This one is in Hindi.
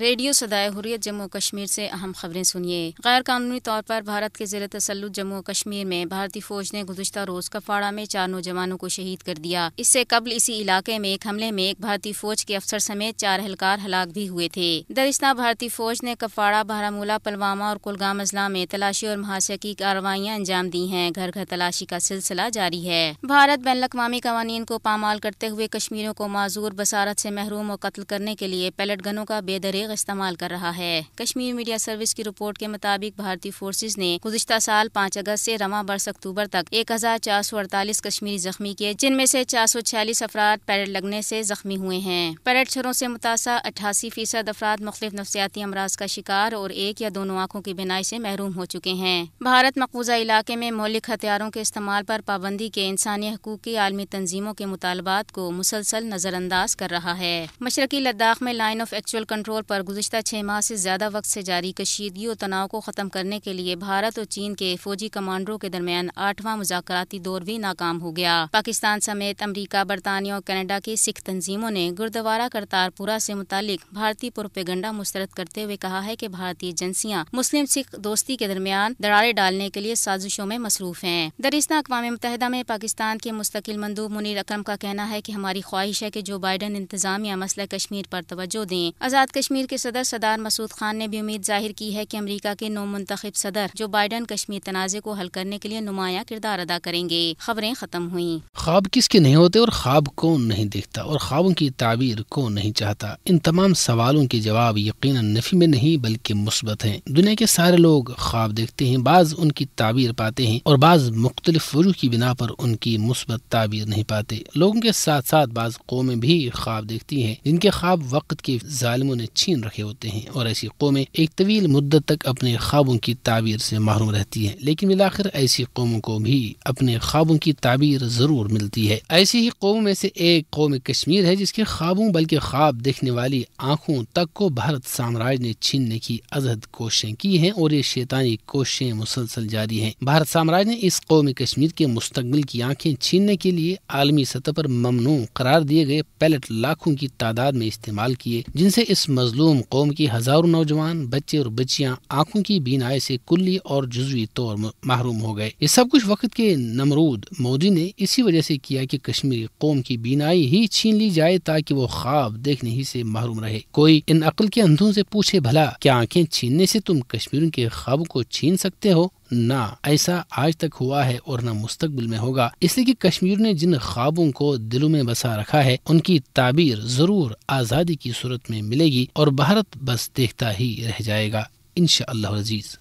रेडियो सदाए हुरियत जम्मू कश्मीर से अहम खबरें सुनिए गैर कानूनी तौर पर भारत के जिले तसलु जम्मू कश्मीर में भारतीय फौज ने गुजशत रोज कफवाड़ा में चार नौजवानों को शहीद कर दिया इससे कबल इसी इलाके में एक हमले में एक भारतीय फौज के अफसर समेत चार एहलकार हलाक भी हुए थे दरिश्ता भारतीय फौज ने कफवाड़ा बारामूला पलवामा और कुलगाम अजला में तलाशी और महाशा की कार्रवाइयाँ अंजाम दी है घर घर तलाशी का सिलसिला जारी है भारत बैन अवी कवानीन को पामाल करते हुए कश्मीरों को माजूर बसारत ऐसी महरूम और कत्ल करने के लिए पैलेट गनों का बेदरे बलेग इस्तेमाल कर रहा है कश्मीर मीडिया सर्विस की रिपोर्ट के मुताबिक भारतीय फोर्स ने गुजशत साल पाँच अगस्त ऐसी रवा बरस अक्टूबर तक एक हजार चार सौ अड़तालीस कश्मीरी जख्मी किए जिनमें ऐसी चार सौ छियालीस अफराद पैरेड लगने ऐसी जख्मी हुए हैं पैरेड शरों ऐसी मुतासर अठासी फीसद अफराद मुख्तफ नफसियाती अमराज का शिकार और एक या दोनों आँखों की बिनाई ऐसी महरूम हो चुके हैं भारत मकबूजा इलाके में मौलिक हथियारों के इस्तेमाल आरोप पाबंदी के इंसानी हकूक की आलमी तंजीमों के मुतालबात को मुसलसल नजरअंदाज कर रहा है मशरकी लद्दाख में लाइन ऑफ एक्चुअल कंट्रोल आरोप पर गुजशत छः माह से ज़्यादा वक्त से जारी कशीदगी और तनाव को ख़त्म करने के लिए भारत और चीन के फौजी कमांडरों के दरमियान आठवां मुजाकराती दौर भी नाकाम हो गया पाकिस्तान समेत अमरीका बरतानिया और कनाडा की सिख तंजीमों ने गुरुद्वारा करतारपुरा से मुतालिक भारतीय पुरपेगंडा मुस्तरद करते हुए कहा है की भारतीय एजेंसियाँ मुस्लिम सिख दोस्ती के दरमियान दरारे डालने के लिए साजिशों में मसरूफ हैं दरिस्ता अकवा मुतहदा में पाकिस्तान के मुस्तकिल मंदूब मुनीर अक्रम का कहना है की हमारी ख्वाहिश है की जो बाइडन इंतजामिया मसला कश्मीर पर तोज्जो दें आज़ाद कश्मीर कश्मीर के सदर सदार मसूद खान ने भी उम्मीद जाहिर की है कि अमेरिका के नौ मुंतखब सदर जो बाइडन कश्मीर तनाज़े को हल करने के लिए नुमाया किरदार अदा करेंगे खबरें ख़त्म हुई ख्वाब किसके नहीं होते और ख्वाब कौन नहीं देखता और ख्वाबों की ताबीर कौन नहीं चाहता इन तमाम सवालों के जवाब यकीन नफी में नहीं बल्कि मुस्बत है दुनिया के सारे लोग ख्वाब देखते हैं बाज उनकी ताबीर पाते हैं और बाज मुख्तलिफ वजू की बिना पर उनकी मुस्बत ताबीर नहीं पाते लोगों के साथ साथ बाज कौमें भी ख्वाब देखती हैं जिनके ख्वाब वक्त के जालिमों ने छीन यकीन रखे होते हैं और ऐसी कौमें एक तवील मुद्दत तक अपने ख्वाबों की ताबीर से महरूम रहती है लेकिन मिलाकर ऐसी कौमों को भी अपने ख्वाबों की ताबीर ज़रूर मिलती है ऐसी ही कौमों में से एक कौम कश्मीर है जिसके ख्वाबों बल्कि ख्वाब देखने वाली आँखों तक को भारत साम्राज्य ने छीनने की अजहद कोशिशें की है और ये शैतानी कोशिशें मुसलसल जारी है भारत साम्राज्य ने इस कौम कश्मीर के मुस्तबिल की आँखें छीनने के लिए आलमी सतह पर ममनू करार दिए गए पैलेट लाखों की तादाद में इस्तेमाल किए जिनसे इस मजलूम मजलूम कौम की हज़ारों नौजवान बच्चे और बच्चियाँ आँखों की बीनाई से कुल्ली और जुजवी तौर महरूम हो गए ये सब कुछ वक्त के नमरूद मोदी ने इसी वजह से किया कि कश्मीरी कौम की बीनाई ही छीन ली जाए ताकि वो ख्वाब देखने ही से महरूम रहे कोई इन अकल के अंधों से पूछे भला क्या आंखें छीनने से तुम कश्मीर के ख्वाब को छीन सकते हो ना ऐसा आज तक हुआ है और न मुस्तकबिल में होगा इसलिए कि कश्मीर ने जिन ख्वाबों को दिलों में बसा रखा है उनकी ताबीर जरूर आज़ादी की सूरत में मिलेगी और भारत बस देखता ही रह जाएगा इन शजीज़